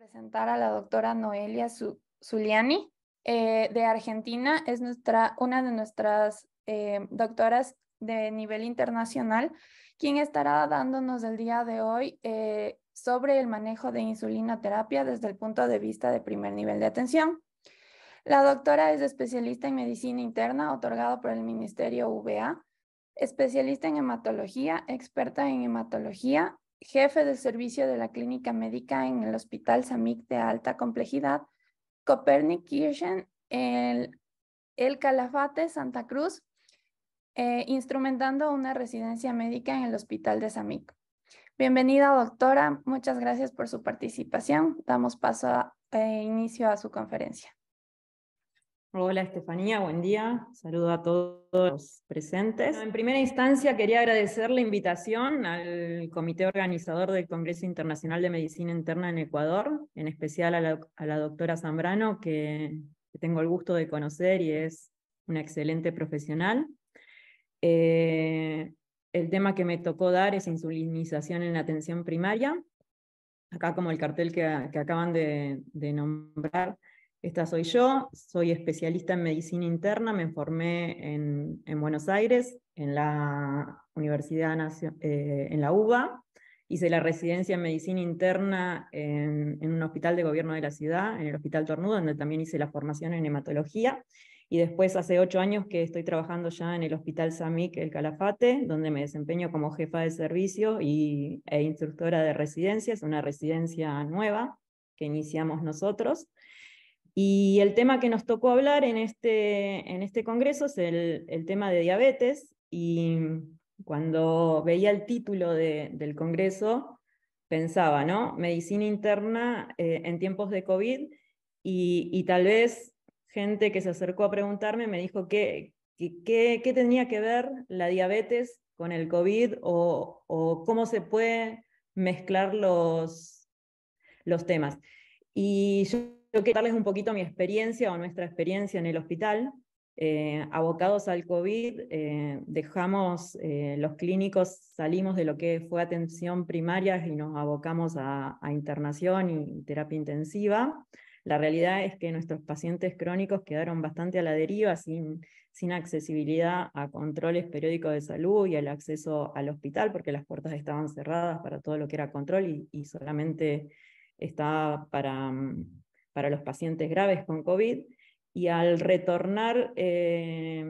presentar a la doctora Noelia Zuliani eh, de Argentina. Es nuestra, una de nuestras eh, doctoras de nivel internacional, quien estará dándonos el día de hoy eh, sobre el manejo de insulinoterapia desde el punto de vista de primer nivel de atención. La doctora es especialista en medicina interna, otorgado por el Ministerio VA, especialista en hematología, experta en hematología, jefe del servicio de la clínica médica en el Hospital SAMIC de alta complejidad, Copernic Kirchen, el, Calafate, Santa Cruz, eh, instrumentando una residencia médica en el Hospital de SAMIC. Bienvenida, doctora. Muchas gracias por su participación. Damos paso a, eh, inicio a su conferencia. Hola Estefanía, buen día. Saludo a todos los presentes. En primera instancia quería agradecer la invitación al comité organizador del Congreso Internacional de Medicina Interna en Ecuador, en especial a la, doctora Zambrano, que, tengo el gusto de conocer y es una excelente profesional. Eh, el tema que me tocó dar es insulinización en la atención primaria. Acá como el cartel que, acaban de nombrar esta soy yo, soy especialista en medicina interna, me formé en, Buenos Aires, en la Universidad eh, en la UBA, hice la residencia en medicina interna en, un hospital de gobierno de la ciudad, en el Hospital Tornudo, donde también hice la formación en hematología, y después hace ocho años que estoy trabajando ya en el Hospital Samic El Calafate, donde me desempeño como jefa de servicio y, e instructora de residencias, una residencia nueva que iniciamos nosotros. Y el tema que nos tocó hablar en este, en este congreso es el, tema de diabetes. Y cuando veía el título del congreso, pensaba, ¿no? Medicina interna eh, en tiempos de COVID. Y, tal vez gente que se acercó a preguntarme me dijo qué, tenía que ver la diabetes con el COVID o, o cómo se puede mezclar los, los temas. Y yo yo quiero darles un poquito mi experiencia o nuestra experiencia en el hospital. Eh, abocados al COVID, eh, dejamos eh, los clínicos, salimos de lo que fue atención primaria y nos abocamos a, internación y terapia intensiva. La realidad es que nuestros pacientes crónicos quedaron bastante a la deriva, sin, sin accesibilidad a controles periódicos de salud y al acceso al hospital, porque las puertas estaban cerradas para todo lo que era control y, solamente estaba para... Mm, para los pacientes graves con COVID y al retornar eh,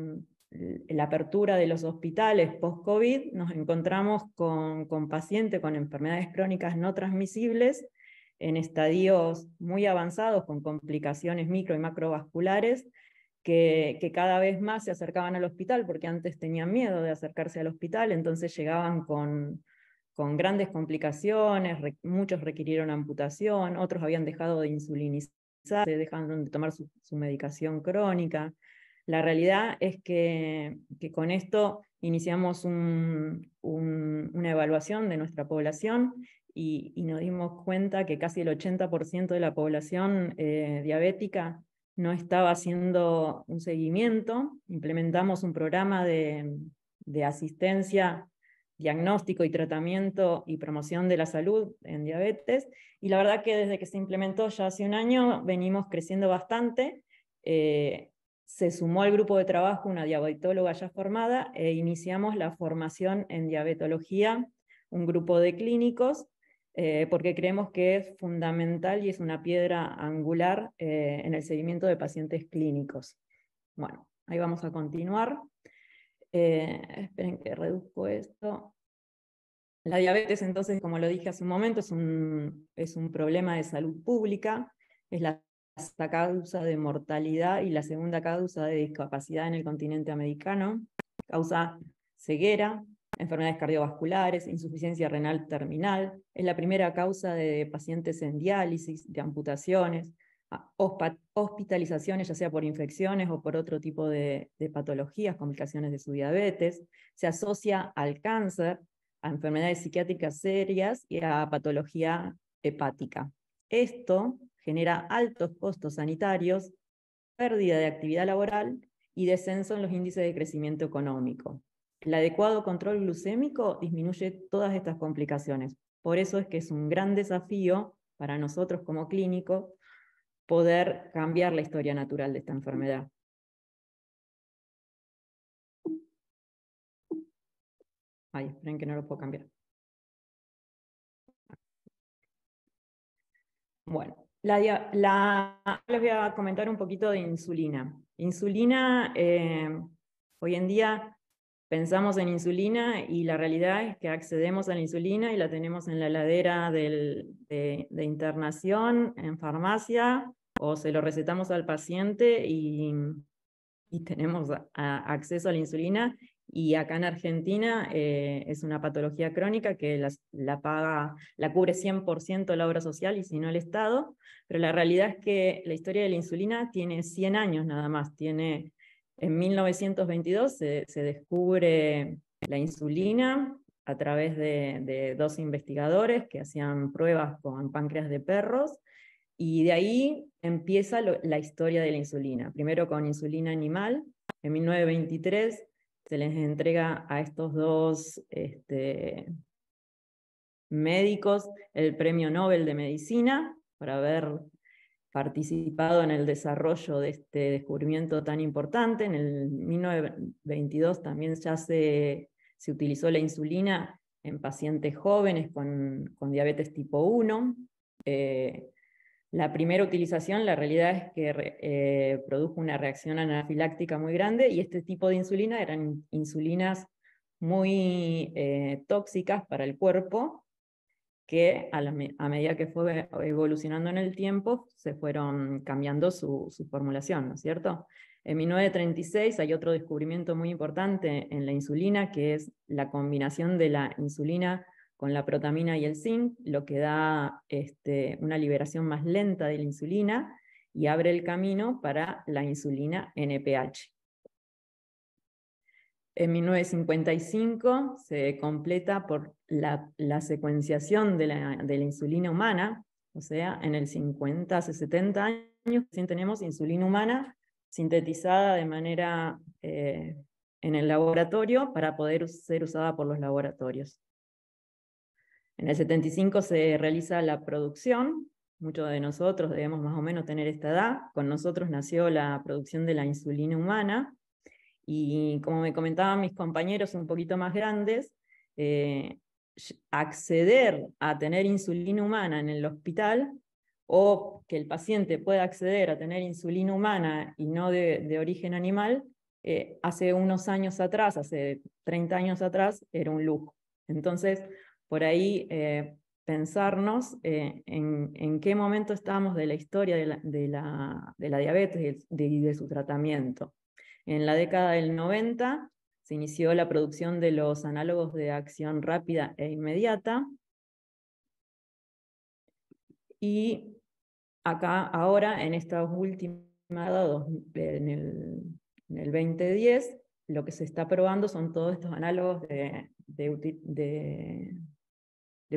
la apertura de los hospitales post-COVID, nos encontramos con, pacientes con enfermedades crónicas no transmisibles en estadios muy avanzados con complicaciones micro y macrovasculares que, que, cada vez más se acercaban al hospital porque antes tenían miedo de acercarse al hospital, entonces llegaban con, con grandes complicaciones, muchos requirieron amputación, otros habían dejado de insulinizarse, dejaron de tomar su, medicación crónica. La realidad es que, con esto iniciamos una evaluación de nuestra población y, nos dimos cuenta que casi el 80% de la población eh, diabética no estaba haciendo un seguimiento. Implementamos un programa de, de asistencia diagnóstico y tratamiento y promoción de la salud en diabetes. Y la verdad que desde que se implementó ya hace un año venimos creciendo bastante. Eh, se sumó al grupo de trabajo una diabetóloga ya formada e iniciamos la formación en diabetología, un grupo de clínicos, eh, porque creemos que es fundamental y es una piedra angular eh, en el seguimiento de pacientes clínicos. Bueno, ahí vamos a continuar. Eh, esperen que reduzco esto. La diabetes, entonces, como lo dije hace un momento, es es un problema de salud pública, es la causa de mortalidad y la segunda causa de discapacidad en el continente americano, causa ceguera, enfermedades cardiovasculares, insuficiencia renal terminal, es la primera causa de pacientes en diálisis, de amputaciones, hospitalizaciones, ya sea por infecciones o por otro tipo de, patologías, complicaciones de su diabetes, se asocia al cáncer, a enfermedades psiquiátricas serias y a patología hepática. Esto genera altos costos sanitarios, pérdida de actividad laboral y descenso en los índices de crecimiento económico. El adecuado control glucémico disminuye todas estas complicaciones. Por eso es que es un gran desafío para nosotros como clínicos poder cambiar la historia natural de esta enfermedad. Ay, esperen que no lo puedo cambiar. Bueno, la, la, les voy a comentar un poquito de insulina. Insulina, eh, hoy en día pensamos en insulina y la realidad es que accedemos a la insulina y la tenemos en la heladera del, de, internación, en farmacia, o se lo recetamos al paciente y, tenemos acceso a la insulina. Y acá en Argentina eh, es una patología crónica que la, paga, la cubre 100% la obra social y si no el Estado, pero la realidad es que la historia de la insulina tiene 100 años nada más. Tiene, en 1922 se, descubre la insulina a través de, dos investigadores que hacían pruebas con páncreas de perros y de ahí empieza la historia de la insulina. Primero con insulina animal. En 1923 se les entrega a estos dos este, médicos el Premio Nobel de Medicina por haber participado en el desarrollo de este descubrimiento tan importante. En el 1922 también ya se, se utilizó la insulina en pacientes jóvenes con, diabetes tipo 1. La primera utilización, la realidad es que eh, produjo una reacción anafiláctica muy grande y este tipo de insulina eran insulinas muy eh, tóxicas para el cuerpo, que a, medida que fue evolucionando en el tiempo, se fueron cambiando su, su formulación, ¿no es cierto? En 1936 hay otro descubrimiento muy importante en la insulina, que es la combinación de la insulina con la protamina y el zinc, lo que da este, una liberación más lenta de la insulina y abre el camino para la insulina NPH. En 1955 se completa por la, secuenciación de la, insulina humana, o sea, en el 50, hace 70 años tenemos insulina humana sintetizada de manera eh, en el laboratorio para poder ser usada por los laboratorios. En el 75 se realiza la producción, muchos de nosotros debemos más o menos tener esta edad, con nosotros nació la producción de la insulina humana y como me comentaban mis compañeros un poquito más grandes, eh, acceder a tener insulina humana en el hospital o que el paciente pueda acceder a tener insulina humana y no de, origen animal, eh, hace unos años atrás, hace 30 años atrás, era un lujo. Entonces, por ahí eh, pensarnos eh, en, qué momento estamos de la historia de la, diabetes y de, su tratamiento. En la década del 90 se inició la producción de los análogos de acción rápida e inmediata. Y acá, ahora, en esta última, en el, en el 2010, lo que se está probando son todos estos análogos de, de,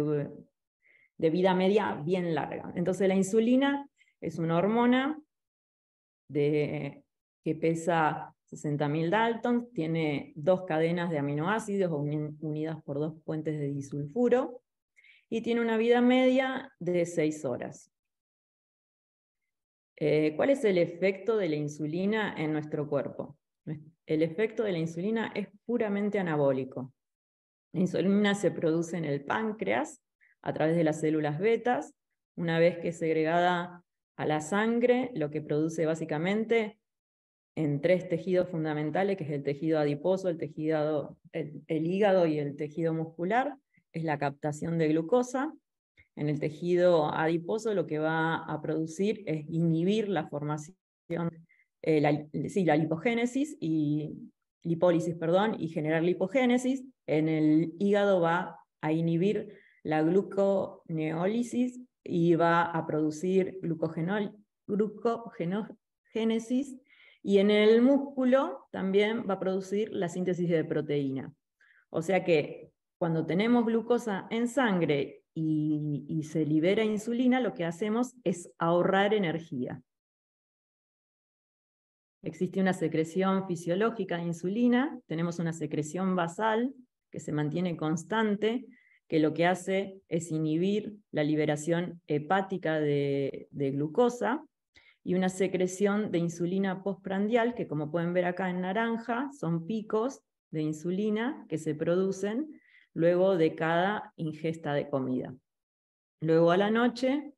de, vida media bien larga. Entonces la insulina es una hormona que pesa 60.000 Daltons, tiene dos cadenas de aminoácidos unidas por dos puentes de disulfuro y tiene una vida media de 6 horas. Eh, ¿Cuál es el efecto de la insulina en nuestro cuerpo? El efecto de la insulina es puramente anabólico. La insulina se produce en el páncreas a través de las células betas. Una vez que es segregada a la sangre, lo que produce básicamente en tres tejidos fundamentales, que es el tejido adiposo, el, tejido, el, hígado y el tejido muscular, es la captación de glucosa. En el tejido adiposo lo que va a producir es inhibir la formación, eh, la, sí, la lipogénesis y perdón, y generar lipogénesis. En el hígado va a inhibir la gluconeólisis y va a producir glucogenogénesis. Y en el músculo también va a producir la síntesis de proteína. O sea que cuando tenemos glucosa en sangre y se libera insulina, lo que hacemos es ahorrar energía. Existe una secreción fisiológica de insulina, tenemos una secreción basal que se mantiene constante, que lo que hace es inhibir la liberación hepática de, glucosa, y una secreción de insulina postprandial, que como pueden ver acá en naranja, son picos de insulina que se producen luego de cada ingesta de comida. Luego a la noche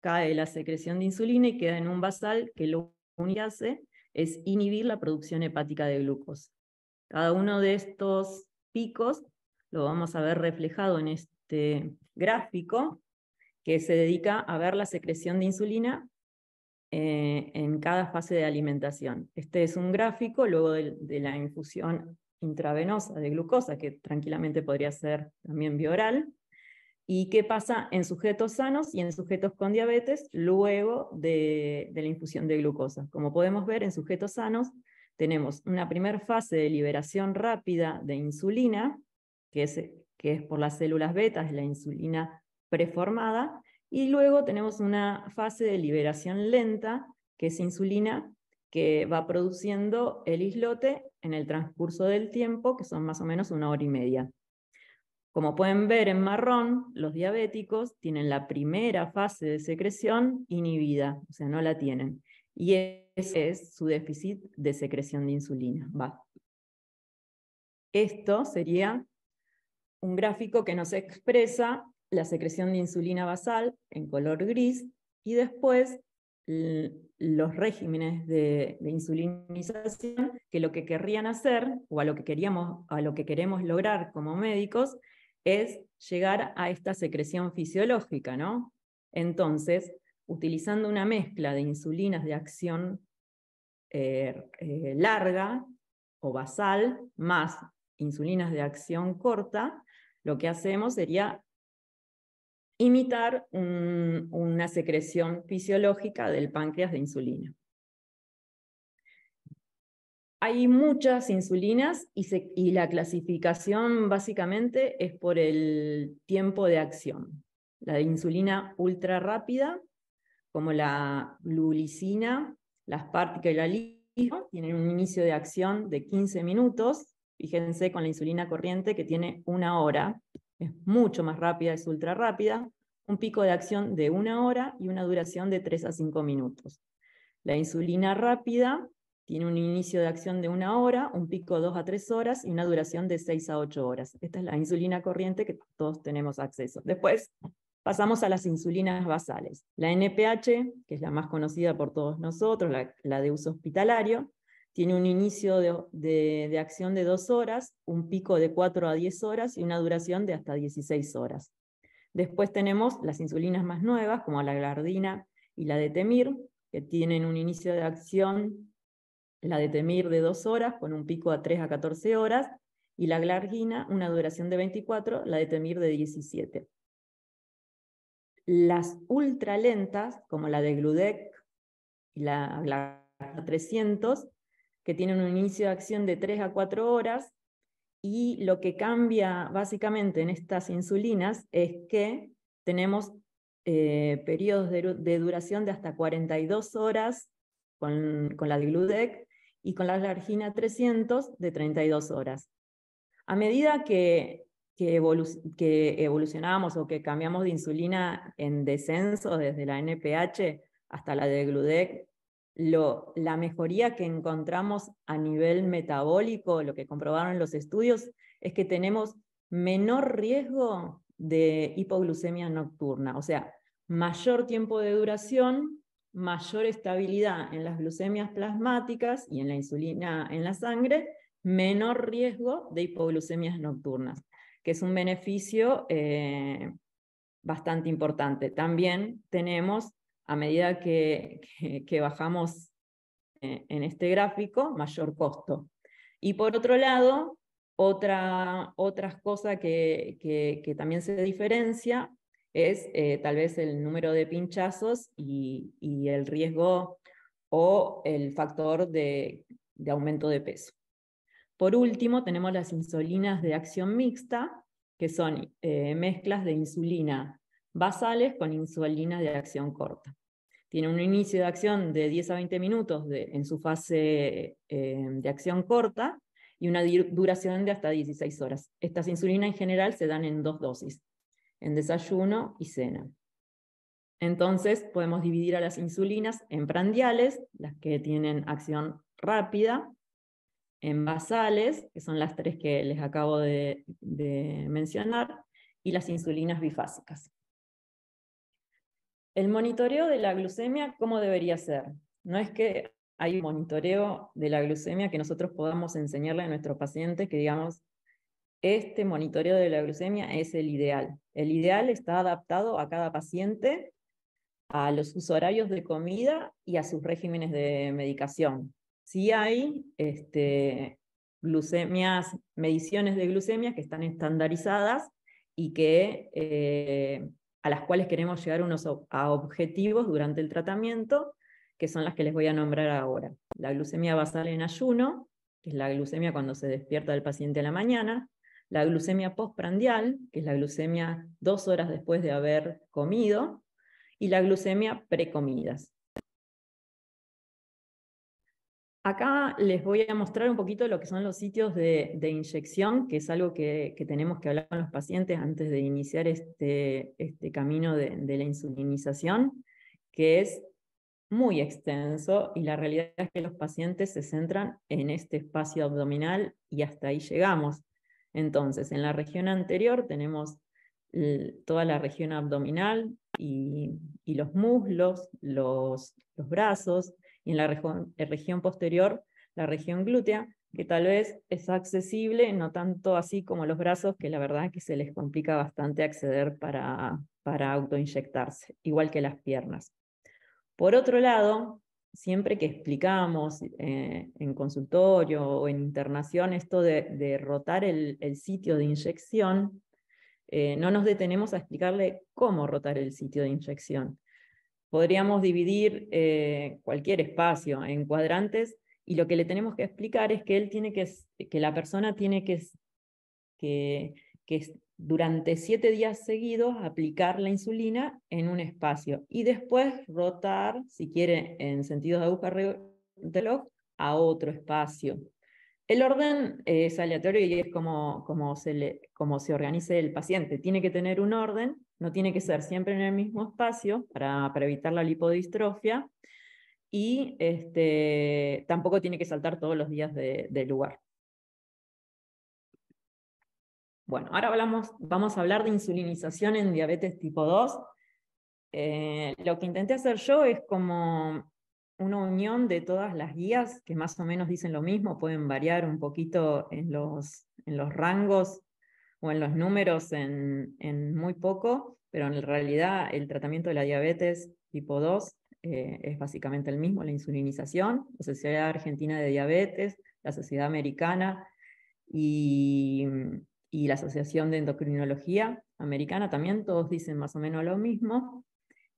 cae la secreción de insulina y queda en un basal que lo único es inhibir la producción hepática de glucosa. Cada uno de estos picos lo vamos a ver reflejado en este gráfico que se dedica a ver la secreción de insulina eh, en cada fase de alimentación. Este es un gráfico luego de, de la infusión intravenosa de glucosa, que tranquilamente podría ser también bioral, ¿Y qué pasa en sujetos sanos y en sujetos con diabetes luego de, la infusión de glucosa? Como podemos ver, en sujetos sanos tenemos una primera fase de liberación rápida de insulina, que es, que es por las células betas, la insulina preformada, y luego tenemos una fase de liberación lenta, que es insulina que va produciendo el islote en el transcurso del tiempo, que son más o menos una hora y media. Como pueden ver en marrón, los diabéticos tienen la primera fase de secreción inhibida, o sea, no la tienen. Y ese es su déficit de secreción de insulina. Esto sería un gráfico que nos expresa la secreción de insulina basal en color gris y después los regímenes de, insulinización que lo que querrían hacer o lo queríamos a lo que queremos lograr como médicos es llegar a esta secreción fisiológica, ¿no? Entonces, utilizando una mezcla de insulinas de acción eh, eh, larga o basal más insulinas de acción corta, lo que hacemos sería imitar una secreción fisiológica del páncreas de insulina. Hay muchas insulinas y, la clasificación básicamente es por el tiempo de acción. La insulina ultra rápida, como la glulicina, las partículas y la línea, tienen un inicio de acción de 15 minutos. Fíjense con la insulina corriente que tiene una hora. Es mucho más rápida, es ultra rápida. Un pico de acción de una hora y una duración de 3 a 5 minutos. La insulina rápida tiene un inicio de acción de una hora, un pico de dos a tres horas y una duración de seis a ocho horas. Esta es la insulina corriente que todos tenemos acceso. Después pasamos a las insulinas basales. La NPH, que es la más conocida por todos nosotros, la, de uso hospitalario, tiene un inicio de, acción de dos horas, un pico de cuatro a diez horas y una duración de hasta 16 horas. Después tenemos las insulinas más nuevas, como la glardina y la de Temir, que tienen un inicio de acción la de temir de 2 horas con un pico a 3 a 14 horas y la glargina, una duración de 24, la de temir de 17. Las ultralentas, como la de Gludec y la, la 300, que tienen un inicio de acción de 3 a 4 horas, y lo que cambia básicamente en estas insulinas es que tenemos eh, periodos de, duración de hasta 42 horas con, con la de Gludec y con la largina 300 de 32 horas. A medida que, que, evolucionamos o que cambiamos de insulina en descenso desde la NPH hasta la de Gludec, lo, la mejoría que encontramos a nivel metabólico, lo que comprobaron los estudios, es que tenemos menor riesgo de hipoglucemia nocturna, o sea, mayor tiempo de duración mayor estabilidad en las glucemias plasmáticas y en la insulina en la sangre, menor riesgo de hipoglucemias nocturnas, que es un beneficio eh, bastante importante. También tenemos, a medida que, bajamos eh, en este gráfico, mayor costo. Y por otro lado, otra, otras cosas que, también se diferencia es eh, tal vez el número de pinchazos y, el riesgo o el factor de, aumento de peso. Por último, tenemos las insulinas de acción mixta, que son eh, mezclas de insulina basales con insulina de acción corta. Tiene un inicio de acción de 10 a 20 minutos en su fase eh, de acción corta y una duración de hasta 16 horas. Estas insulinas en general se dan en dos dosis, en desayuno y cena. Entonces podemos dividir a las insulinas en prandiales, las que tienen acción rápida, en basales, que son las tres que les acabo de, mencionar, y las insulinas bifásicas. El monitoreo de la glucemia, ¿cómo debería ser? No es que hay un monitoreo de la glucemia que nosotros podamos enseñarle a nuestro paciente que digamos, este monitoreo de la glucemia es el ideal. El ideal está adaptado a cada paciente, a los horarios de comida y a sus regímenes de medicación. Si sí hay este, glucemias, mediciones de glucemia que están estandarizadas y que, eh, a las cuales queremos llegar unos a objetivos durante el tratamiento, que son las que les voy a nombrar ahora. La glucemia basal en ayuno, que es la glucemia cuando se despierta el paciente a la mañana, la glucemia postprandial, que es la glucemia dos horas después de haber comido, y la glucemia precomidas. Acá les voy a mostrar un poquito lo que son los sitios de, inyección, que es algo que, tenemos que hablar con los pacientes antes de iniciar este, este, camino de, de, la insulinización, que es muy extenso y la realidad es que los pacientes se centran en este espacio abdominal y hasta ahí llegamos. Entonces, en la región anterior tenemos toda la región abdominal y, los muslos, los, brazos, y en la región, posterior, la región glútea, que tal vez es accesible, no tanto así como los brazos, que la verdad es que se les complica bastante acceder para, para autoinyectarse, igual que las piernas. Por otro lado, siempre que explicamos eh, en consultorio o en internación esto de, rotar el, sitio de inyección, eh, no nos detenemos a explicarle cómo rotar el sitio de inyección. Podríamos dividir eh, cualquier espacio en cuadrantes y lo que le tenemos que explicar es que, él tiene que, que la persona tiene que durante siete días seguidos aplicar la insulina en un espacio y después rotar, si quiere, en sentido de aguja reloj, a otro espacio. El orden es aleatorio y es como, se organice el paciente. Tiene que tener un orden, no tiene que ser siempre en el mismo espacio para, evitar la lipodistrofia y este, tampoco tiene que saltar todos los días del lugar. Bueno, ahora vamos a hablar de insulinización en diabetes tipo 2. Eh, lo que intenté hacer yo es como una unión de todas las guías que más o menos dicen lo mismo, pueden variar un poquito en los, rangos o en los números en, muy poco, pero en realidad el tratamiento de la diabetes tipo 2 eh, es básicamente el mismo, la insulinización, la Sociedad Argentina de Diabetes, la Sociedad Americana y y la Asociación de Endocrinología Americana también, todos dicen más o menos lo mismo.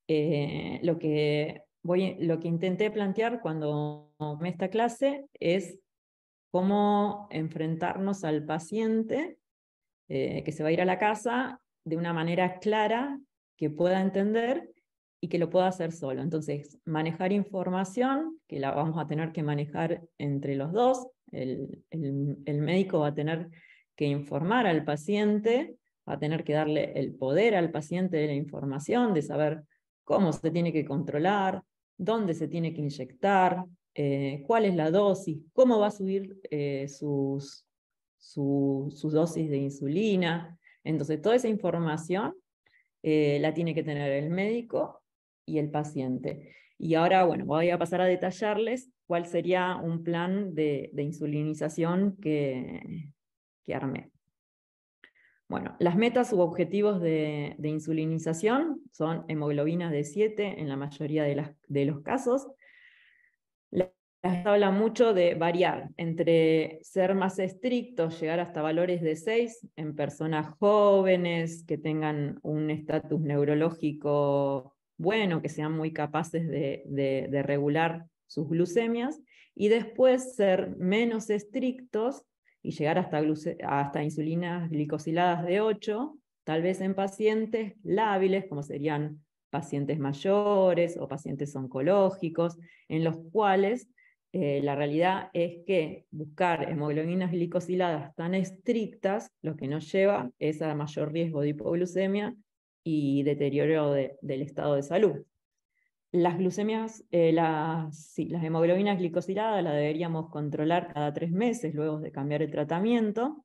Eh, lo, que voy, lo que intenté plantear cuando me esta clase es cómo enfrentarnos al paciente eh, que se va a ir a la casa de una manera clara que pueda entender y que lo pueda hacer solo. Entonces, manejar información, que la vamos a tener que manejar entre los dos, el, el médico va a tener que informar al paciente, va a tener que darle el poder al paciente de la información, de saber cómo se tiene que controlar, dónde se tiene que inyectar, eh, cuál es la dosis, cómo va a subir eh, sus, su, dosis de insulina. Entonces, toda esa información eh, la tiene que tener el médico y el paciente. Y ahora, bueno, voy a pasar a detallarles cuál sería un plan de, de insulinización que, que Bueno, las metas u objetivos de, insulinización son hemoglobinas de 7 en la mayoría de, los casos. Las habla mucho de variar entre ser más estrictos, llegar hasta valores de 6 en personas jóvenes que tengan un estatus neurológico bueno, que sean muy capaces de regular sus glucemias, y después ser menos estrictos y llegar hasta, insulinas glicosiladas de 8, tal vez en pacientes lábiles, como serían pacientes mayores o pacientes oncológicos, en los cuales eh, la realidad es que buscar hemoglobinas glicosiladas tan estrictas lo que nos lleva es a mayor riesgo de hipoglucemia y deterioro del estado de salud. Las glucemias, eh, las, hemoglobinas glicosiladas las deberíamos controlar cada tres meses luego de cambiar el tratamiento,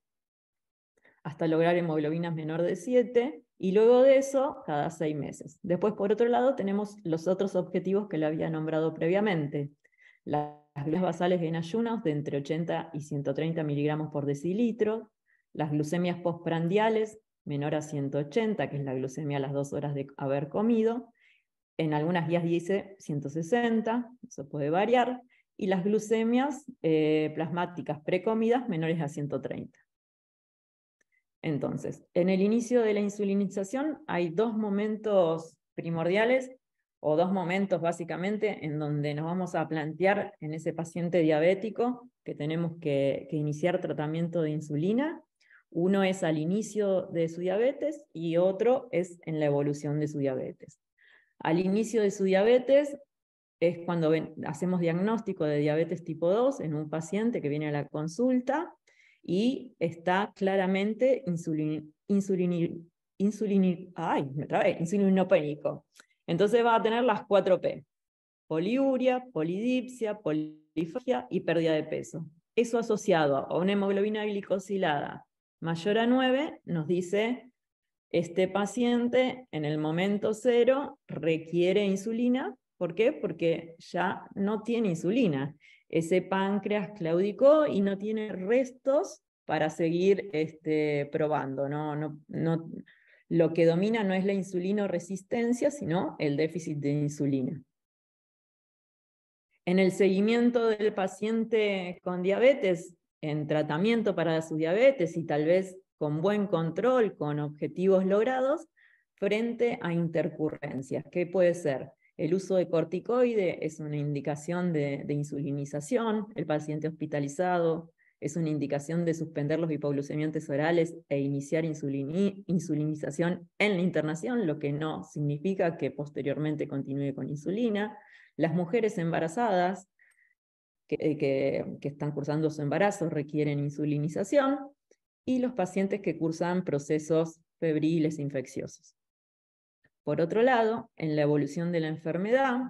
hasta lograr hemoglobinas menor de 7, y luego de eso, cada seis meses. Después, por otro lado, tenemos los otros objetivos que le había nombrado previamente. Las glucemias basales en ayunas de entre 80 y 130 miligramos por decilitro, las glucemias postprandiales menor a 180, que es la glucemia a las dos horas de haber comido, en algunas guías dice 160, eso puede variar, y las glucemias eh, plasmáticas precomidas menores a 130. Entonces, en el inicio de la insulinización hay dos momentos primordiales o dos momentos básicamente en donde nos vamos a plantear en ese paciente diabético que tenemos que iniciar tratamiento de insulina. Uno es al inicio de su diabetes y otro es en la evolución de su diabetes. Al inicio de su diabetes es cuando hacemos diagnóstico de diabetes tipo 2 en un paciente que viene a la consulta y está claramente insulinopénico. Entonces va a tener las 4P, poliuria, polidipsia, polifagia y pérdida de peso. Eso asociado a una hemoglobina glicosilada mayor a 9 nos dice este paciente en el momento cero requiere insulina. ¿Por qué? Porque ya no tiene insulina. Ese páncreas claudicó y no tiene restos para seguir este, probando. No, lo que domina no es la insulinoresistencia, sino el déficit de insulina. En el seguimiento del paciente con diabetes, en tratamiento para su diabetes y tal vez con buen control, con objetivos logrados, frente a intercurrencias, ¿Qué puede ser el uso de corticoide, es una indicación de, insulinización, el paciente hospitalizado, es una indicación de suspender los hipoglucemiantes orales e iniciar insulinización en la internación, lo que no significa que posteriormente continúe con insulina. Las mujeres embarazadas que, que están cursando su embarazo requieren insulinización y los pacientes que cursan procesos febriles infecciosos. Por otro lado, en la evolución de la enfermedad,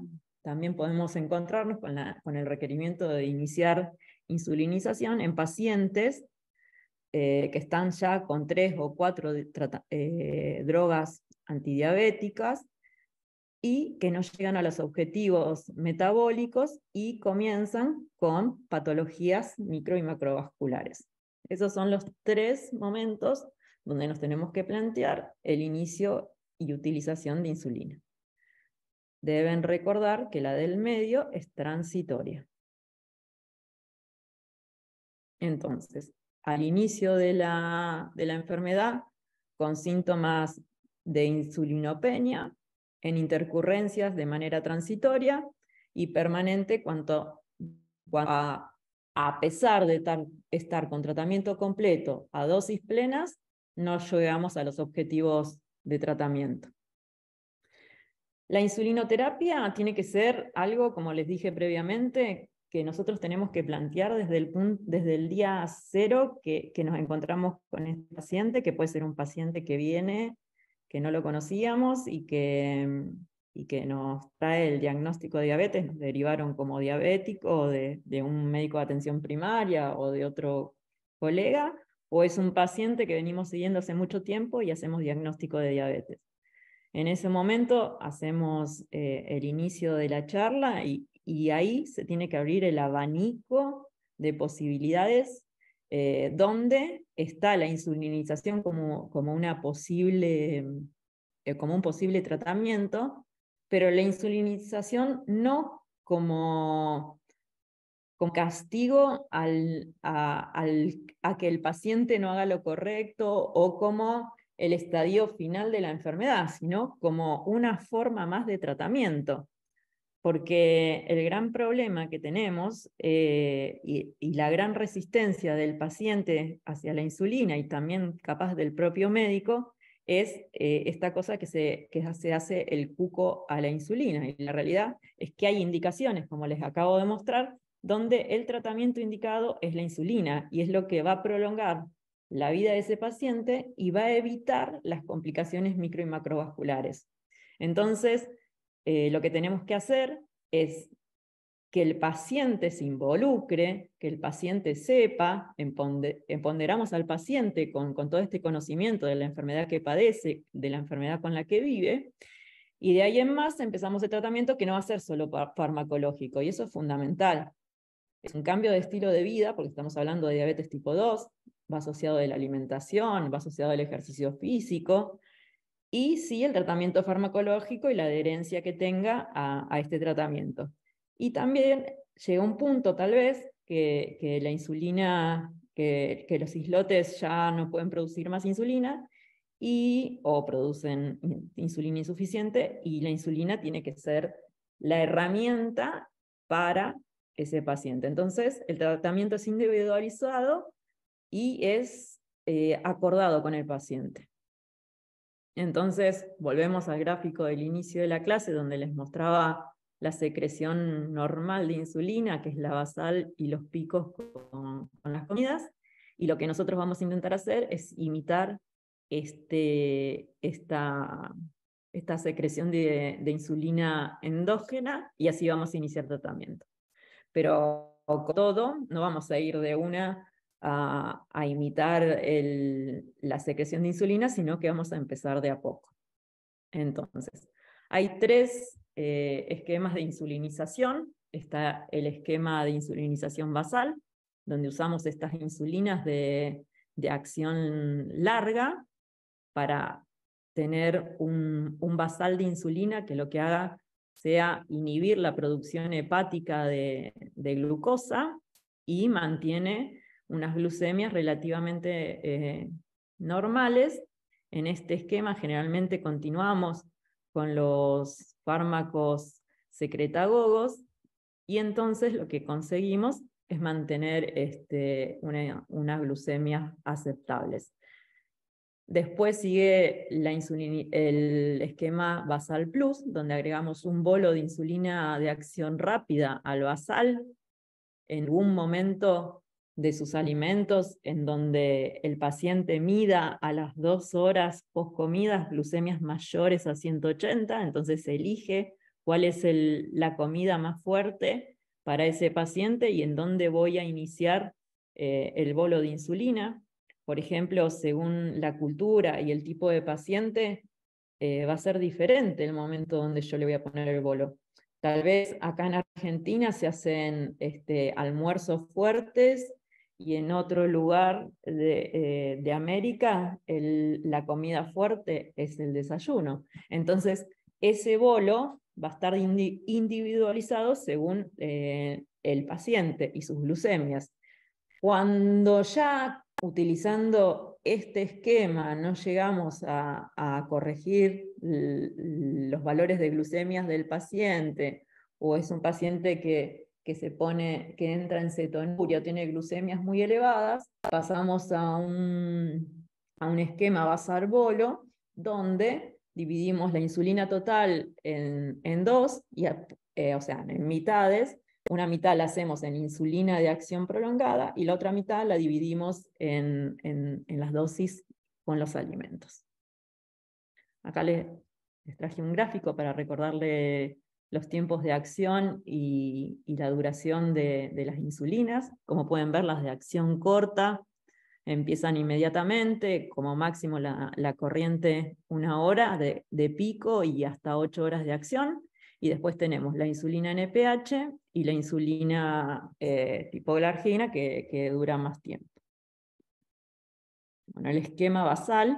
también podemos encontrarnos con, el requerimiento de iniciar insulinización en pacientes eh, que están ya con tres o cuatro eh, drogas antidiabéticas y que no llegan a los objetivos metabólicos y comienzan con patologías micro y macrovasculares. Esos son los tres momentos donde nos tenemos que plantear el inicio y utilización de insulina. Deben recordar que la del medio es transitoria. Entonces, al inicio de la, enfermedad, con síntomas de insulinopenia, en intercurrencias de manera transitoria y permanente cuanto, a a pesar de estar con tratamiento completo a dosis plenas, no llegamos a los objetivos de tratamiento. La insulinoterapia tiene que ser algo, como les dije previamente, que nosotros tenemos que plantear desde el, desde el día cero que, nos encontramos con este paciente, que puede ser un paciente que viene, que no lo conocíamos y que, y que nos trae el diagnóstico de diabetes, nos derivaron como diabético de, un médico de atención primaria o de otro colega, o es un paciente que venimos siguiendo hace mucho tiempo y hacemos diagnóstico de diabetes. En ese momento hacemos eh, el inicio de la charla y, ahí se tiene que abrir el abanico de posibilidades eh, donde está la insulinización como, una posible, eh, como un posible tratamiento pero la insulinización no como, castigo a, que el paciente no haga lo correcto o como el estadio final de la enfermedad, sino como una forma más de tratamiento. Porque el gran problema que tenemos eh, y, la gran resistencia del paciente hacia la insulina y también capaz del propio médico es eh, esta cosa que se, se hace el cuco a la insulina. Y la realidad es que hay indicaciones, como les acabo de mostrar, donde el tratamiento indicado es la insulina y es lo que va a prolongar la vida de ese paciente y va a evitar las complicaciones micro y macrovasculares. Entonces, eh, lo que tenemos que hacer es que el paciente se involucre, que el paciente sepa, empoderamos al paciente con, todo este conocimiento de la enfermedad que padece, de la enfermedad con la que vive, y de ahí en más empezamos el tratamiento que no va a ser solo farmacológico, y eso es fundamental. Es un cambio de estilo de vida, porque estamos hablando de diabetes tipo 2, va asociado de la alimentación, va asociado al ejercicio físico, y sí el tratamiento farmacológico y la adherencia que tenga a este tratamiento. Y también llega un punto, tal vez, que, la insulina, que, los islotes ya no pueden producir más insulina y, o producen insulina insuficiente y la insulina tiene que ser la herramienta para ese paciente. Entonces, el tratamiento es individualizado y es eh, acordado con el paciente. Entonces, volvemos al gráfico del inicio de la clase donde les mostraba la secreción normal de insulina, que es la basal, y los picos con, las comidas. Y lo que nosotros vamos a intentar hacer es imitar este, esta, esta secreción de, insulina endógena y así vamos a iniciar tratamiento. Pero con todo, no vamos a ir de una a, imitar la secreción de insulina, sino que vamos a empezar de a poco. Entonces, hay tres eh, esquemas de insulinización. Está el esquema de insulinización basal, donde usamos estas insulinas de, acción larga para tener un, basal de insulina que lo que haga sea inhibir la producción hepática de, glucosa y mantiene unas glucemias relativamente eh, normales. En este esquema generalmente continuamos con los fármacos secretagogos y entonces lo que conseguimos es mantener este, una, unas glucemias aceptables. Después sigue la el esquema basal plus, donde agregamos un bolo de insulina de acción rápida al basal. En algún momento de sus alimentos, en donde el paciente mida a las dos horas poscomidas glucemias mayores a 180, entonces se elige cuál es la comida más fuerte para ese paciente y en dónde voy a iniciar eh, el bolo de insulina. Por ejemplo, según la cultura y el tipo de paciente, eh, va a ser diferente el momento donde yo le voy a poner el bolo. Tal vez acá en Argentina se hacen este, almuerzos fuertes y en otro lugar de, eh, América la comida fuerte es el desayuno. Entonces, ese bolo va a estar individualizado según eh, el paciente y sus glucemias. Cuando ya utilizando este esquema no llegamos a corregir los valores de glucemias del paciente o es un paciente que que se pone, que entra en cetonuria, tiene glucemias muy elevadas, pasamos a un, a un esquema basarbolo donde dividimos la insulina total en, dos, y, eh, o sea, en mitades. Una mitad la hacemos en insulina de acción prolongada y la otra mitad la dividimos en, las dosis con los alimentos. Acá les, les traje un gráfico para recordarle los tiempos de acción y, la duración de, las insulinas. Como pueden ver, las de acción corta empiezan inmediatamente, como máximo la, corriente una hora de, pico y hasta ocho horas de acción. Y después tenemos la insulina NPH y la insulina eh, tipo glargina que, que dura más tiempo. Bueno, el esquema basal.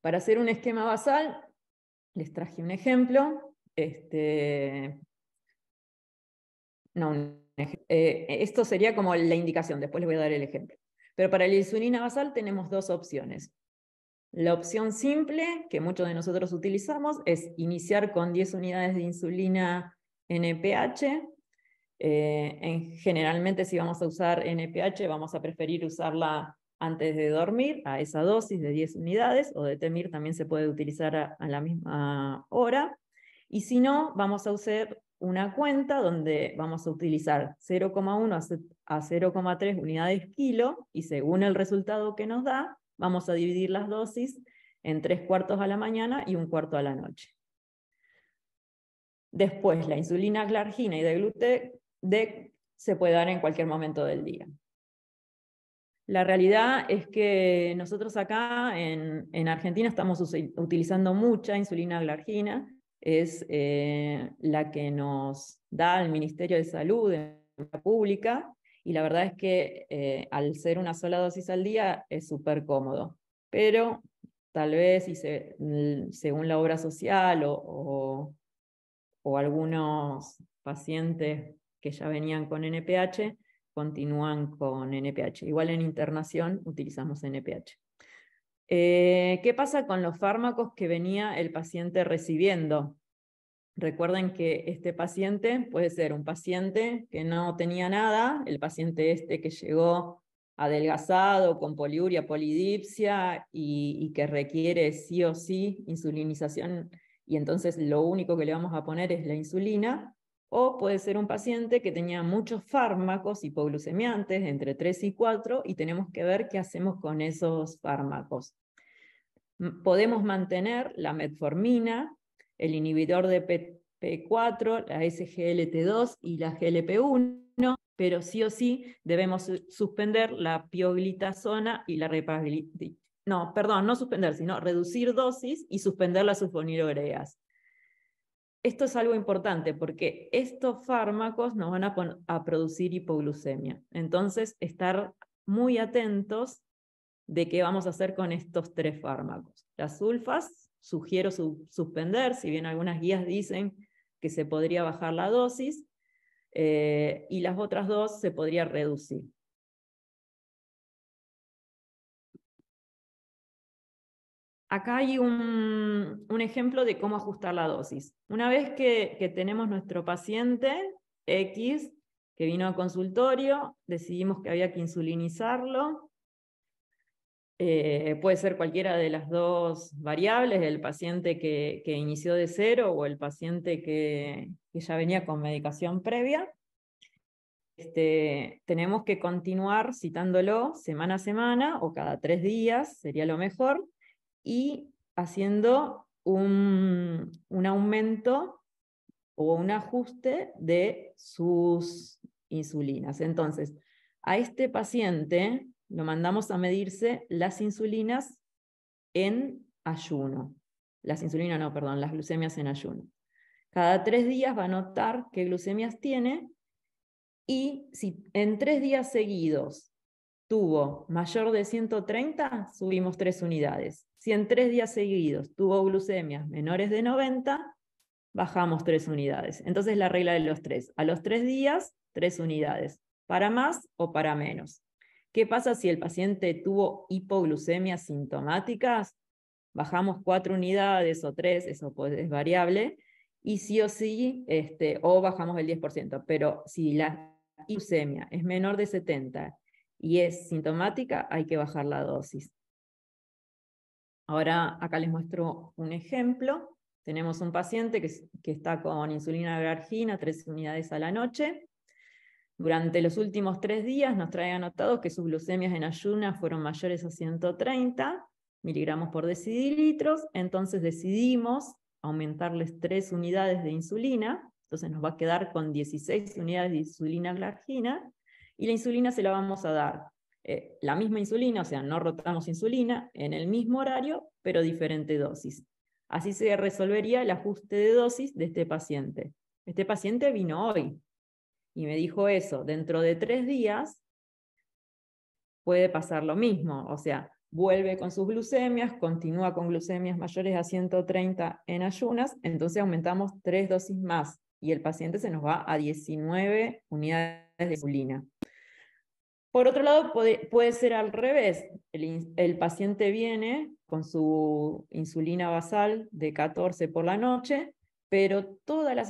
Para hacer un esquema basal, les traje un ejemplo. Este, eh, esto sería como la indicación, después les voy a dar el ejemplo. Pero para la insulina basal tenemos dos opciones. La opción simple, que muchos de nosotros utilizamos, es iniciar con 10 unidades de insulina NPH. Eh, generalmente si vamos a usar NPH, vamos a preferir usarla antes de dormir a esa dosis de 10 unidades, o de temir también se puede utilizar a la misma hora. Y si no, vamos a usar una cuenta donde vamos a utilizar 0,1 a 0,3 unidades kilo y según el resultado que nos da, vamos a dividir las dosis en tres cuartos a la mañana y un cuarto a la noche. Después, la insulina glargina y de e se puede dar en cualquier momento del día. La realidad es que nosotros acá en, en Argentina estamos utilizando mucha insulina glargina es eh, la que nos da el Ministerio de Salud en la pública y la verdad es que eh, al ser una sola dosis al día es súper cómodo, pero tal vez mm, según la obra social o, o algunos pacientes que ya venían con NPH continúan con NPH. Igual en internación utilizamos NPH. Eh, ¿Qué pasa con los fármacos que venía el paciente recibiendo? Recuerden que este paciente puede ser un paciente que no tenía nada, el paciente este que llegó adelgazado, con poliuria, polidipsia y que requiere sí o sí insulinización y entonces lo único que le vamos a poner es la insulina, o puede ser un paciente que tenía muchos fármacos hipoglucemiantes, entre 3 y 4, y tenemos que ver qué hacemos con esos fármacos podemos mantener la metformina, el inhibidor de P4, la SGLT2 y la GLP1, pero sí o sí debemos suspender la pioglitazona y la repaglitazona. No, perdón, no suspender, sino reducir dosis y suspender las sulfonilureas. Esto es algo importante porque estos fármacos nos van a producir hipoglucemia. Entonces, estar muy atentos de qué vamos a hacer con estos tres fármacos. Las sulfas, sugiero suspender, si bien algunas guías dicen que se podría bajar la dosis, eh, y las otras dos se podría reducir. Acá hay un, ejemplo de cómo ajustar la dosis. Una vez que tenemos nuestro paciente X, que vino al consultorio, decidimos que había que insulinizarlo, eh, puede ser cualquiera de las dos variables, el paciente que, inició de cero o el paciente que, ya venía con medicación previa. Este, tenemos que continuar citándolo semana a semana o cada tres días, sería lo mejor, y haciendo un aumento o un ajuste de sus insulinas. Entonces, a este paciente lo mandamos a medirse las insulinas en ayuno. Las insulinas, no, perdón, las glucemias en ayuno. Cada tres días va a notar qué glucemias tiene y si en tres días seguidos tuvo mayor de 130, subimos tres unidades. Si en tres días seguidos tuvo glucemias menores de 90, bajamos tres unidades. Entonces la regla de los tres. A los tres días, tres unidades. Para más o para menos. ¿Qué pasa si el paciente tuvo hipoglucemias sintomáticas? Bajamos cuatro unidades o tres, eso pues es variable, y sí o sí, este, o bajamos el 10%, pero si la hipoglucemia es menor de 70 y es sintomática, hay que bajar la dosis. Ahora acá les muestro un ejemplo. Tenemos un paciente que, está con insulina glargina tres unidades a la noche, durante los últimos tres días nos trae anotados que sus glucemias en ayunas fueron mayores a 130 miligramos por decilitros, entonces decidimos aumentarles tres unidades de insulina, entonces nos va a quedar con 16 unidades de insulina glargina, y la insulina se la vamos a dar eh, la misma insulina, o sea, no rotamos insulina, en el mismo horario, pero diferente dosis. Así se resolvería el ajuste de dosis de este paciente. Este paciente vino hoy, y me dijo eso, dentro de tres días puede pasar lo mismo, o sea, vuelve con sus glucemias, continúa con glucemias mayores a 130 en ayunas, entonces aumentamos tres dosis más y el paciente se nos va a 19 unidades de insulina. Por otro lado, puede, ser al revés. El, el, paciente viene con su insulina basal de 14 por la noche, pero todas las,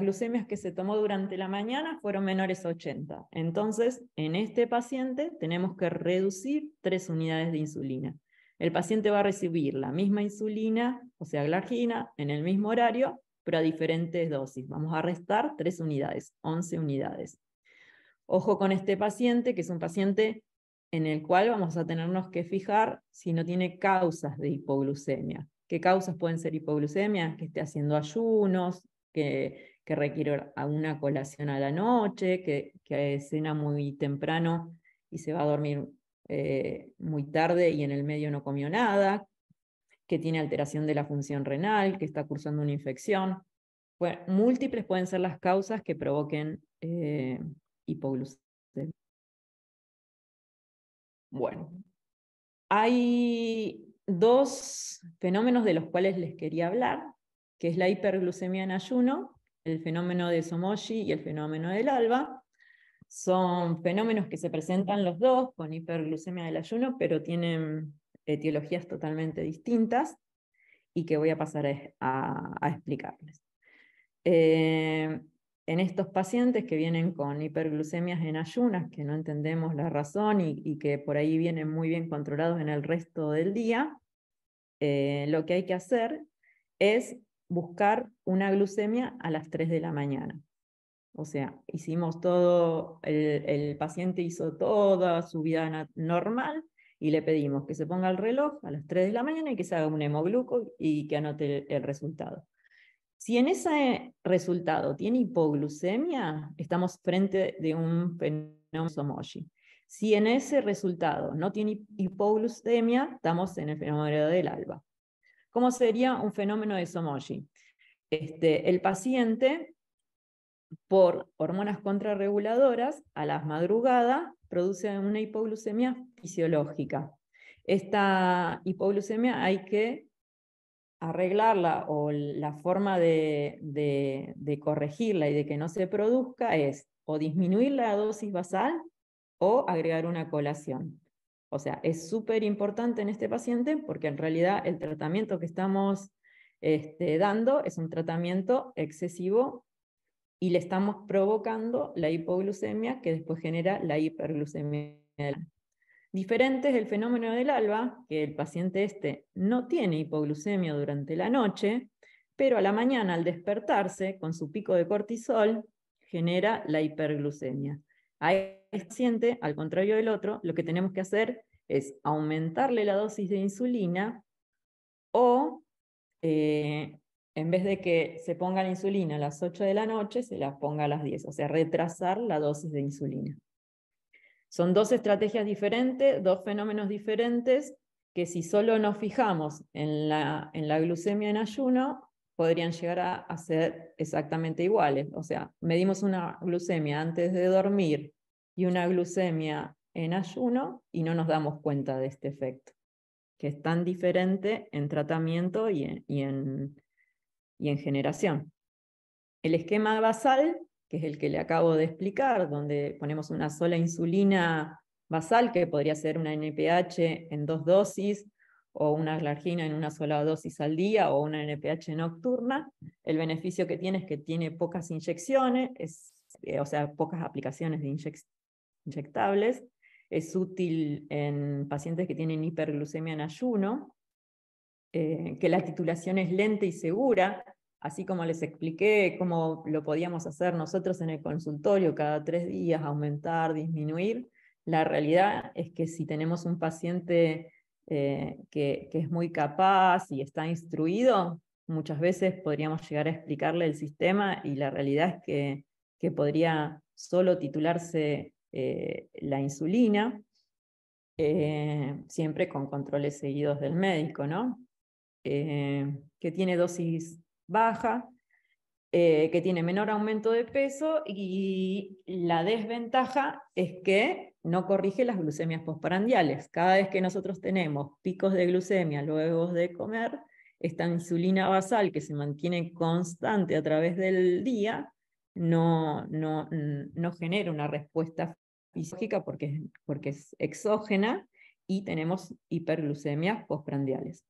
glucemias que se tomó durante la mañana fueron menores a 80. Entonces, en este paciente tenemos que reducir tres unidades de insulina. El paciente va a recibir la misma insulina, o sea, glargina, en el mismo horario, pero a diferentes dosis. Vamos a restar tres unidades, 11 unidades. Ojo con este paciente, que es un paciente en el cual vamos a tenernos que fijar si no tiene causas de hipoglucemia qué causas pueden ser hipoglucemia, que esté haciendo ayunos, que, requiere una colación a la noche, que, cena muy temprano y se va a dormir eh, muy tarde y en el medio no comió nada, que tiene alteración de la función renal, que está cursando una infección. Bueno, múltiples pueden ser las causas que provoquen eh, hipoglucemia. Bueno, hay dos fenómenos de los cuales les quería hablar, que es la hiperglucemia en ayuno, el fenómeno de Somoshi y el fenómeno del alba. Son fenómenos que se presentan los dos con hiperglucemia del ayuno, pero tienen etiologías totalmente distintas y que voy a pasar a, explicarles. Eh, en estos pacientes que vienen con hiperglucemias en ayunas, que no entendemos la razón y, que por ahí vienen muy bien controlados en el resto del día, eh, lo que hay que hacer es buscar una glucemia a las 3 de la mañana. O sea, hicimos todo, el, paciente hizo toda su vida normal y le pedimos que se ponga el reloj a las 3 de la mañana y que se haga un hemogluco y que anote el resultado. Si en ese resultado tiene hipoglucemia, estamos frente de un fenómeno somoji. Si en ese resultado no tiene hipoglucemia, estamos en el fenómeno del alba. ¿Cómo sería un fenómeno de somoji? Este, el paciente, por hormonas contrarreguladoras, a las madrugadas produce una hipoglucemia fisiológica. Esta hipoglucemia hay que arreglarla o la forma de, corregirla y de que no se produzca es o disminuir la dosis basal o agregar una colación. O sea, es súper importante en este paciente porque en realidad el tratamiento que estamos este, dando es un tratamiento excesivo y le estamos provocando la hipoglucemia que después genera la hiperglucemia. Diferente es el fenómeno del alba, que el paciente este no tiene hipoglucemia durante la noche, pero a la mañana al despertarse con su pico de cortisol genera la hiperglucemia. A este paciente, al contrario del otro, lo que tenemos que hacer es aumentarle la dosis de insulina o eh, en vez de que se ponga la insulina a las 8 de la noche, se la ponga a las 10, o sea, retrasar la dosis de insulina. Son dos estrategias diferentes, dos fenómenos diferentes, que si solo nos fijamos en la, glucemia en ayuno, podrían llegar a, ser exactamente iguales. O sea, medimos una glucemia antes de dormir y una glucemia en ayuno y no nos damos cuenta de este efecto, que es tan diferente en tratamiento y y en, y en generación. El esquema basal que es el que le acabo de explicar, donde ponemos una sola insulina basal, que podría ser una NPH en dos dosis, o una glargina en una sola dosis al día, o una NPH nocturna, el beneficio que tiene es que tiene pocas inyecciones, eh, o sea, pocas aplicaciones de inyectables, es útil en pacientes que tienen hiperglucemia en ayuno, eh, que la titulación es lenta y segura, así como les expliqué cómo lo podíamos hacer nosotros en el consultorio cada tres días, aumentar, disminuir, la realidad es que si tenemos un paciente eh, que, es muy capaz y está instruido, muchas veces podríamos llegar a explicarle el sistema y la realidad es que, podría solo titularse eh, la insulina, eh, siempre con controles seguidos del médico, ¿no? que tiene dosis baja, eh, que tiene menor aumento de peso y la desventaja es que no corrige las glucemias posprandiales. Cada vez que nosotros tenemos picos de glucemia luego de comer, esta insulina basal que se mantiene constante a través del día no, no, no genera una respuesta fisiológica porque, porque es exógena y tenemos hiperglucemias posprandiales.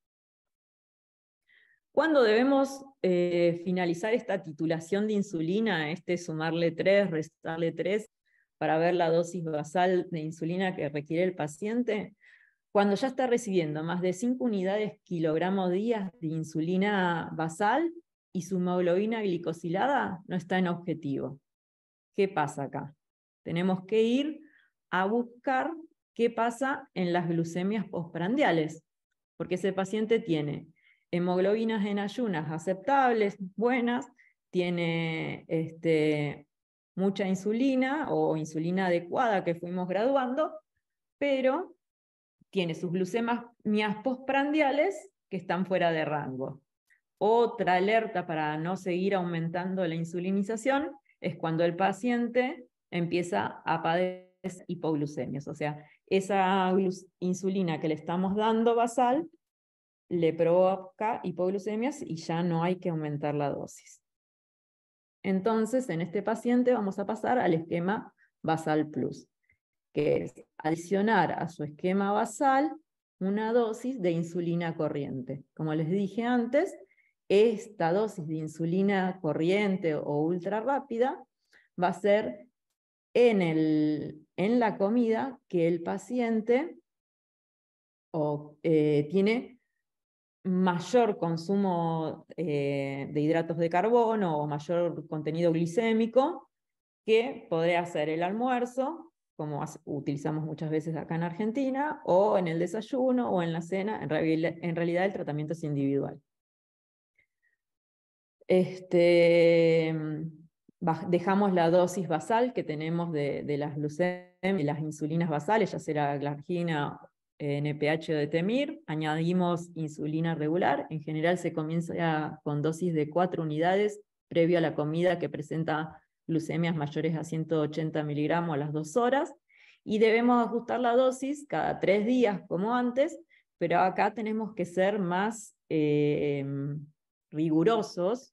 ¿Cuándo debemos eh, finalizar esta titulación de insulina, este sumarle 3, restarle 3, para ver la dosis basal de insulina que requiere el paciente? Cuando ya está recibiendo más de 5 unidades kilogramos días de insulina basal y su hemoglobina glicosilada no está en objetivo. ¿Qué pasa acá? Tenemos que ir a buscar qué pasa en las glucemias postprandiales, porque ese paciente tiene hemoglobinas en ayunas aceptables, buenas, tiene este, mucha insulina o insulina adecuada que fuimos graduando, pero tiene sus glucemias postprandiales que están fuera de rango. Otra alerta para no seguir aumentando la insulinización es cuando el paciente empieza a padecer hipoglucemias, o sea, esa insulina que le estamos dando basal le provoca hipoglucemias y ya no hay que aumentar la dosis. Entonces, en este paciente vamos a pasar al esquema basal plus, que es adicionar a su esquema basal una dosis de insulina corriente. Como les dije antes, esta dosis de insulina corriente o ultra rápida va a ser en, la comida que el paciente o, eh, tiene mayor consumo eh, de hidratos de carbono o mayor contenido glicémico, que podría ser el almuerzo, como utilizamos muchas veces acá en Argentina, o en el desayuno o en la cena. En, realidad el tratamiento es individual. Este, dejamos la dosis basal que tenemos de, las las insulinas basales, ya sea la glargina NPH de Temir, añadimos insulina regular, en general se comienza con dosis de 4 unidades previo a la comida que presenta glucemias mayores a 180 miligramos a las 2 horas y debemos ajustar la dosis cada 3 días como antes, pero acá tenemos que ser más eh, em, rigurosos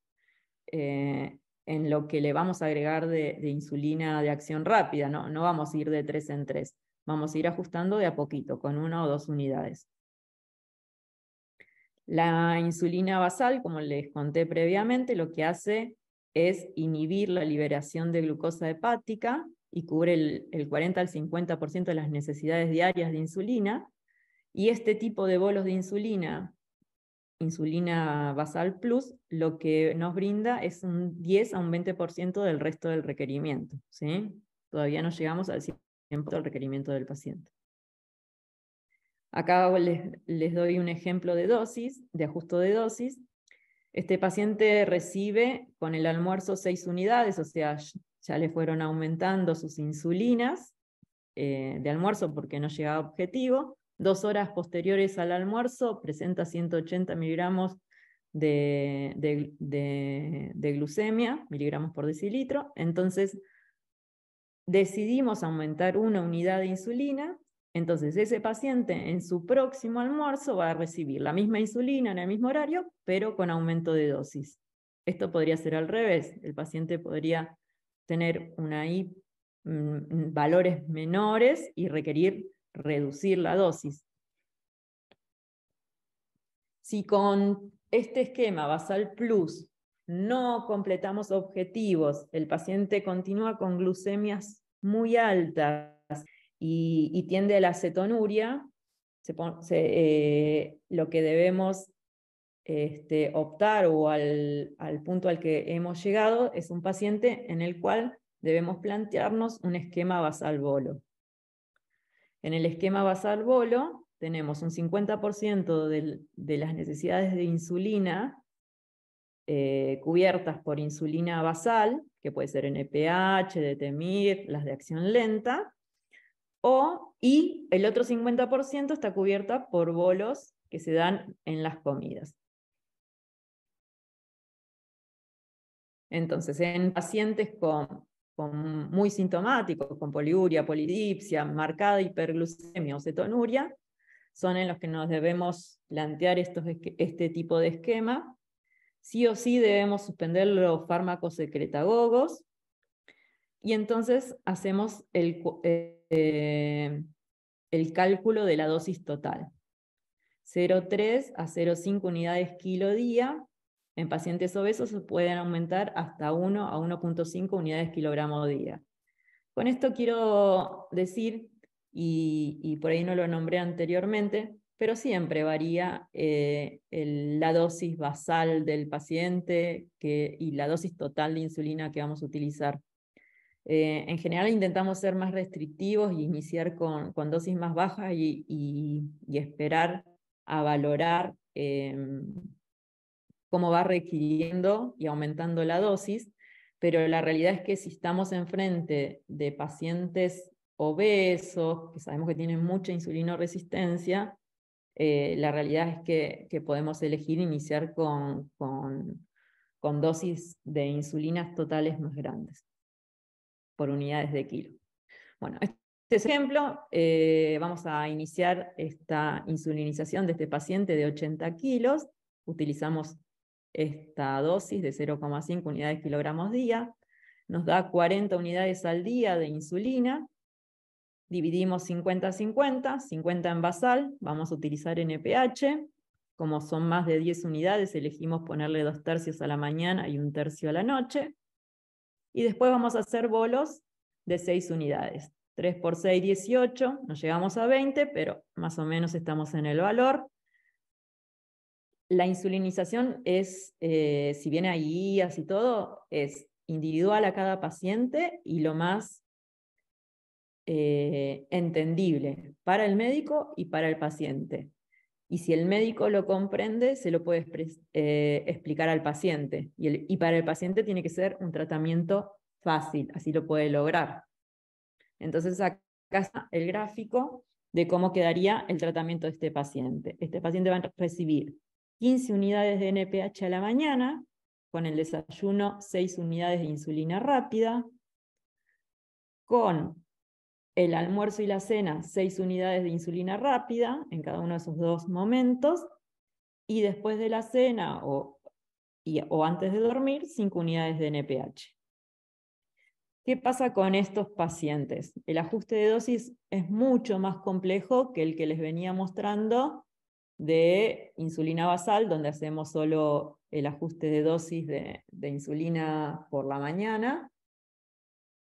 eh, en lo que le vamos a agregar de, insulina de acción rápida, ¿no? no vamos a ir de 3 en 3. Vamos a ir ajustando de a poquito, con una o dos unidades. La insulina basal, como les conté previamente, lo que hace es inhibir la liberación de glucosa hepática y cubre el, 40 al 50% de las necesidades diarias de insulina. Y este tipo de bolos de insulina, insulina basal plus, lo que nos brinda es un 10 a un 20% del resto del requerimiento. ¿sí? Todavía no llegamos al el requerimiento del paciente. Acá les, doy un ejemplo de dosis, de ajuste de dosis. Este paciente recibe con el almuerzo seis unidades, o sea, ya le fueron aumentando sus insulinas eh, de almuerzo porque no llegaba a objetivo. Dos horas posteriores al almuerzo presenta 180 miligramos de glucemia, miligramos por decilitro. Entonces, decidimos aumentar una unidad de insulina, entonces ese paciente en su próximo almuerzo va a recibir la misma insulina en el mismo horario, pero con aumento de dosis. Esto podría ser al revés, el paciente podría tener mm, mm, valores menores y requerir reducir la dosis. Si con este esquema al plus no completamos objetivos, el paciente continúa con glucemias muy altas y, tiende a la cetonuria, eh, lo que debemos este, optar o al, punto al que hemos llegado es un paciente en el cual debemos plantearnos un esquema basal bolo. En el esquema basal bolo tenemos un 50% de las necesidades de insulina eh, cubiertas por insulina basal, que puede ser NPH, DTMIR, las de acción lenta, o, y el otro 50% está cubierta por bolos que se dan en las comidas. Entonces, en pacientes con, muy sintomáticos, con poliuria, polidipsia, marcada hiperglucemia o cetonuria, son en los que nos debemos plantear este tipo de esquema sí o sí debemos suspender los fármacos secretagogos y entonces hacemos el, eh, eh, cálculo de la dosis total. 0,3 a 0,5 unidades kilo día. En pacientes obesos se pueden aumentar hasta 1 a 1,5 unidades kilogramo día. Con esto quiero decir, y por ahí no lo nombré anteriormente, pero siempre varía eh, la dosis basal del paciente y la dosis total de insulina que vamos a utilizar. Eh, en general intentamos ser más restrictivos y iniciar con, dosis más bajas y, esperar a valorar em, cómo va requiriendo y aumentando la dosis, pero la realidad es que si estamos enfrente de pacientes obesos, que sabemos que tienen mucha insulinoresistencia, eh, la realidad es que, podemos elegir iniciar con, dosis de insulinas totales más grandes, por unidades de kilo. Bueno, este ejemplo, eh, vamos a iniciar esta insulinización de este paciente de 80 kilos, utilizamos esta dosis de 0,5 unidades kilogramos día, nos da 40 unidades al día de insulina, dividimos 50-50, 50 en basal, vamos a utilizar NPH, como son más de 10 unidades, elegimos ponerle dos tercios a la mañana y un tercio a la noche, y después vamos a hacer bolos de 6 unidades. 3 por 6, 18, nos llegamos a 20, pero más o menos estamos en el valor. La insulinización es, eh, si bien hay guías y todo, es individual a cada paciente y lo más eh, entendible para el médico y para el paciente. Y si el médico lo comprende, se lo puede eh, explicar al paciente. Y, y para el paciente tiene que ser un tratamiento fácil, así lo puede lograr. Entonces acá está el gráfico de cómo quedaría el tratamiento de este paciente. Este paciente va a recibir 15 unidades de NPH a la mañana, con el desayuno 6 unidades de insulina rápida, con el almuerzo y la cena, seis unidades de insulina rápida en cada uno de esos dos momentos, y después de la cena o, antes de dormir, 5 unidades de NPH. ¿Qué pasa con estos pacientes? El ajuste de dosis es mucho más complejo que el que les venía mostrando de insulina basal, donde hacemos solo el ajuste de dosis de, de insulina por la mañana,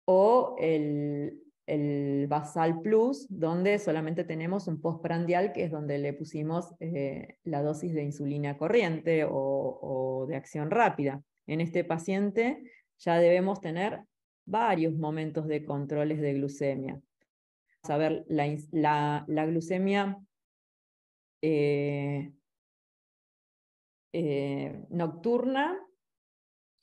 o el, el Basal Plus, donde solamente tenemos un postprandial, que es donde le pusimos eh, la dosis de insulina corriente o, de acción rápida. En este paciente ya debemos tener varios momentos de controles de glucemia. Saber la, la, la glucemia eh, eh, nocturna,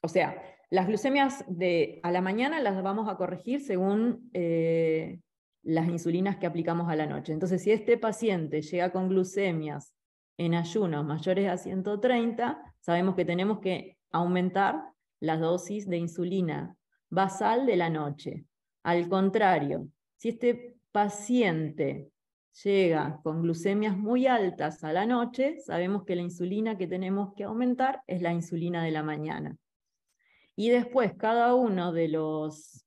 o sea, las glucemias de, a la mañana las vamos a corregir según eh, las insulinas que aplicamos a la noche. Entonces, si este paciente llega con glucemias en ayunos mayores a 130, sabemos que tenemos que aumentar la dosis de insulina basal de la noche. Al contrario, si este paciente llega con glucemias muy altas a la noche, sabemos que la insulina que tenemos que aumentar es la insulina de la mañana. Y después, cada uno de los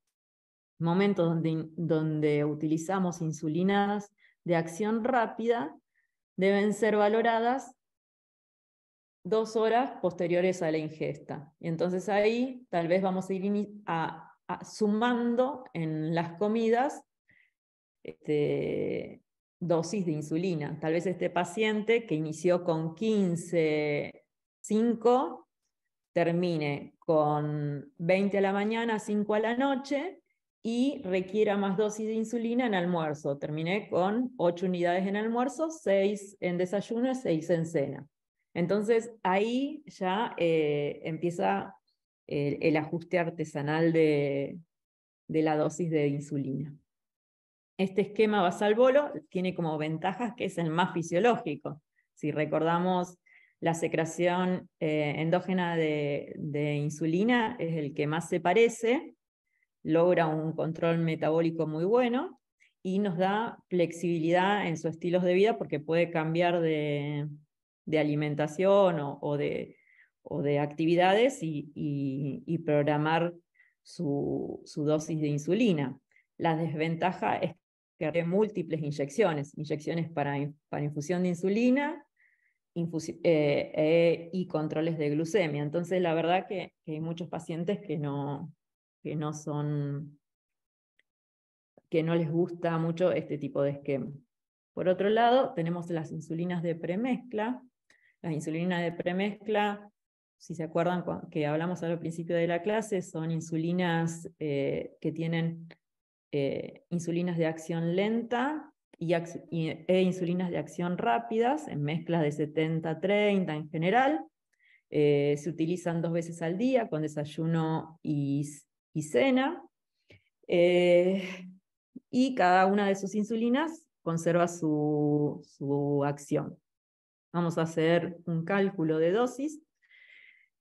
momentos donde, utilizamos insulinas de acción rápida deben ser valoradas dos horas posteriores a la ingesta. Y entonces ahí tal vez vamos a ir sumando en las comidas este, dosis de insulina. Tal vez este paciente que inició con 15, 5, termine con 20 a la mañana, 5 a la noche y requiera más dosis de insulina en almuerzo. Terminé con 8 unidades en almuerzo, 6 en desayuno y 6 en cena. Entonces ahí ya eh, empieza el, ajuste artesanal de, de la dosis de insulina. Este esquema basal bolo tiene como ventajas que es el más fisiológico. Si recordamos la secreción eh, endógena de, insulina es el que más se parece, logra un control metabólico muy bueno y nos da flexibilidad en sus estilos de vida porque puede cambiar de, alimentación o, de, actividades y, programar su, dosis de insulina. La desventaja es que hay múltiples inyecciones, inyecciones para infusión de insulina, eh, eh, y controles de glucemia. Entonces, la verdad que, hay muchos pacientes que no, que no son, que no les gusta mucho este tipo de esquema. Por otro lado, tenemos las insulinas de premezcla. Las insulinas de premezcla, si se acuerdan que hablamos al principio de la clase, son insulinas eh, que tienen insulinas de acción lenta e insulinas de acción rápidas en mezclas de 70-30 en general. Eh, se utilizan dos veces al día con desayuno y, y cena. Eh, y cada una de sus insulinas conserva su, acción. Vamos a hacer un cálculo de dosis.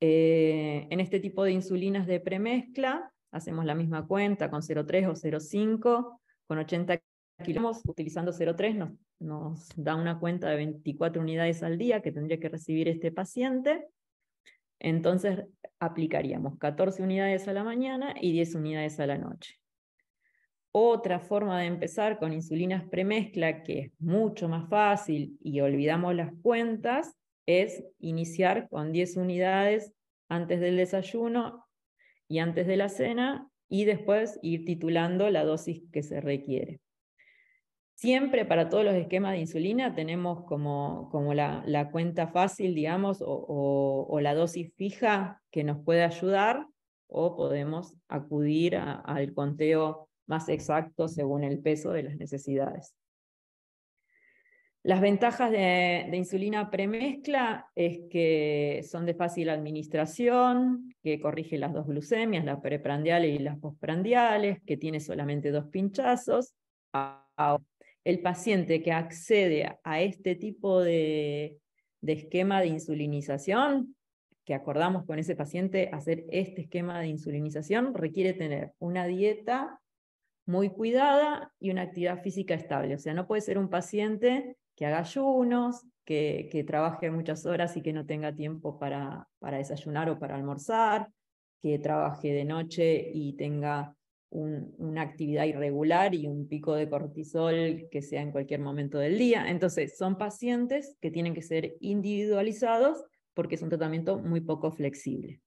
Eh, en este tipo de insulinas de premezcla, hacemos la misma cuenta con 0,3 o 0,5, con 80 Alquilamos utilizando 0,3 nos da una cuenta de 24 unidades al día que tendría que recibir este paciente. Entonces aplicaríamos 14 unidades a la mañana y 10 unidades a la noche. Otra forma de empezar con insulinas premezcla, que es mucho más fácil y olvidamos las cuentas, es iniciar con 10 unidades antes del desayuno y antes de la cena y después ir titulando la dosis que se requiere. Siempre para todos los esquemas de insulina tenemos como, como la, cuenta fácil, digamos, o, la dosis fija que nos puede ayudar, o podemos acudir al conteo más exacto según el peso de las necesidades. Las ventajas de, insulina premezcla es que son de fácil administración, que corrige las dos glucemias, las preprandiales y las postprandiales, que tiene solamente dos pinchazos el paciente que accede a este tipo de, esquema de insulinización, que acordamos con ese paciente hacer este esquema de insulinización, requiere tener una dieta muy cuidada y una actividad física estable. O sea, no puede ser un paciente que haga ayunos, que, trabaje muchas horas y que no tenga tiempo para desayunar o para almorzar, que trabaje de noche y tenga una actividad irregular y un pico de cortisol que sea en cualquier momento del día. Entonces, son pacientes que tienen que ser individualizados porque es un tratamiento muy poco flexible.